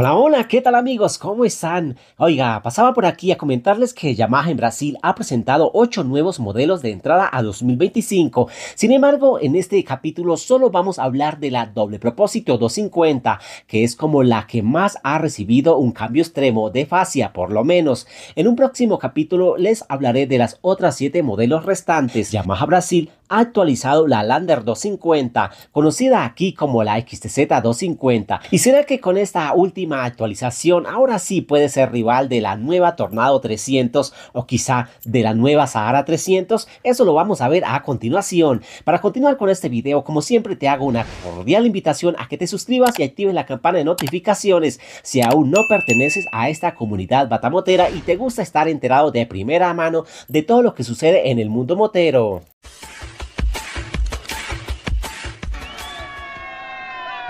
Hola, hola, ¿qué tal amigos? ¿Cómo están? Oiga, pasaba por aquí a comentarles que Yamaha en Brasil ha presentado 8 nuevos modelos de entrada a 2025. Sin embargo, en este capítulo solo vamos a hablar de la doble propósito 250, que es como la que más ha recibido un cambio extremo de fascia, por lo menos. En un próximo capítulo les hablaré de las otras 7 modelos restantes. Yamaha Brasil actualizado la Lander 250, conocida aquí como la XTZ 250. ¿Y será que con esta última actualización ahora sí puede ser rival de la nueva Tornado 300 o quizá de la nueva Sahara 300? Eso lo vamos a ver a continuación. Para continuar con este video, como siempre te hago una cordial invitación a que te suscribas y actives la campana de notificaciones si aún no perteneces a esta comunidad batamotera y te gusta estar enterado de primera mano de todo lo que sucede en el mundo motero.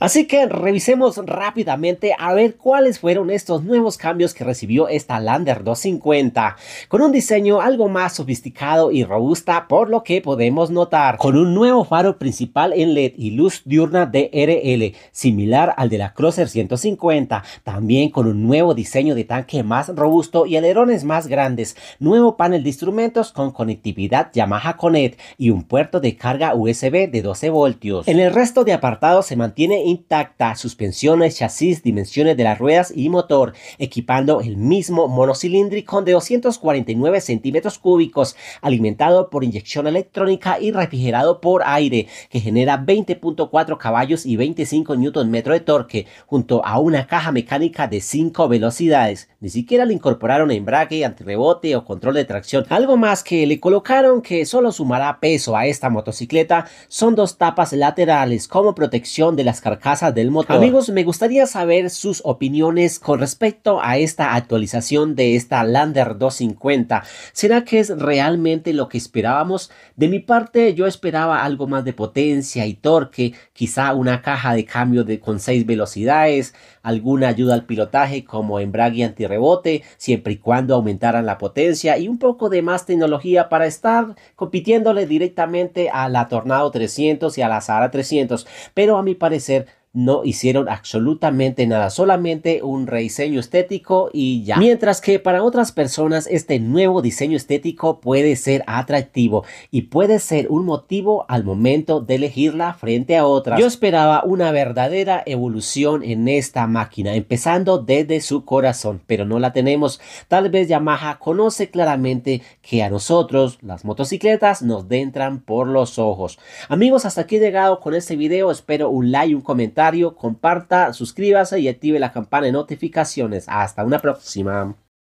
Así que revisemos rápidamente a ver cuáles fueron estos nuevos cambios que recibió esta Lander 250, con un diseño algo más sofisticado y robusta por lo que podemos notar, con un nuevo faro principal en LED y luz diurna DRL, similar al de la Crosser 150, también con un nuevo diseño de tanque más robusto y alerones más grandes, nuevo panel de instrumentos con conectividad Yamaha Connect y un puerto de carga USB de 12 voltios. En el resto de apartados se mantiene intacta, suspensiones, chasis, dimensiones de las ruedas y motor, equipando el mismo monocilíndrico de 249 centímetros cúbicos, alimentado por inyección electrónica y refrigerado por aire, que genera 20.4 caballos y 25 Nm de torque, junto a una caja mecánica de 5 velocidades. Ni siquiera le incorporaron embrague, antirebote o control de tracción. Algo más que le colocaron que solo sumará peso a esta motocicleta son dos tapas laterales como protección de las características Casa del Motor. Amigos, me gustaría saber sus opiniones con respecto a esta actualización de esta Lander 250. ¿Será que es realmente lo que esperábamos? De mi parte, yo esperaba algo más de potencia y torque, quizá una caja de cambio de, con 6 velocidades, alguna ayuda al pilotaje como embrague antirrebote, siempre y cuando aumentaran la potencia y un poco de más tecnología para estar compitiéndole directamente a la Tornado 300 y a la Sara 300. Pero a mi parecer no hicieron absolutamente nada, solamente un rediseño estético y ya. Mientras que para otras personas este nuevo diseño estético puede ser atractivo y puede ser un motivo al momento de elegirla frente a otras. Yo esperaba una verdadera evolución en esta máquina, empezando desde su corazón, pero no la tenemos. Tal vez Yamaha conoce claramente que a nosotros las motocicletas nos entran por los ojos. Amigos, hasta aquí he llegado con este video, espero un like y un comentario comparta, suscríbase y active la campana de notificaciones. Hasta una próxima.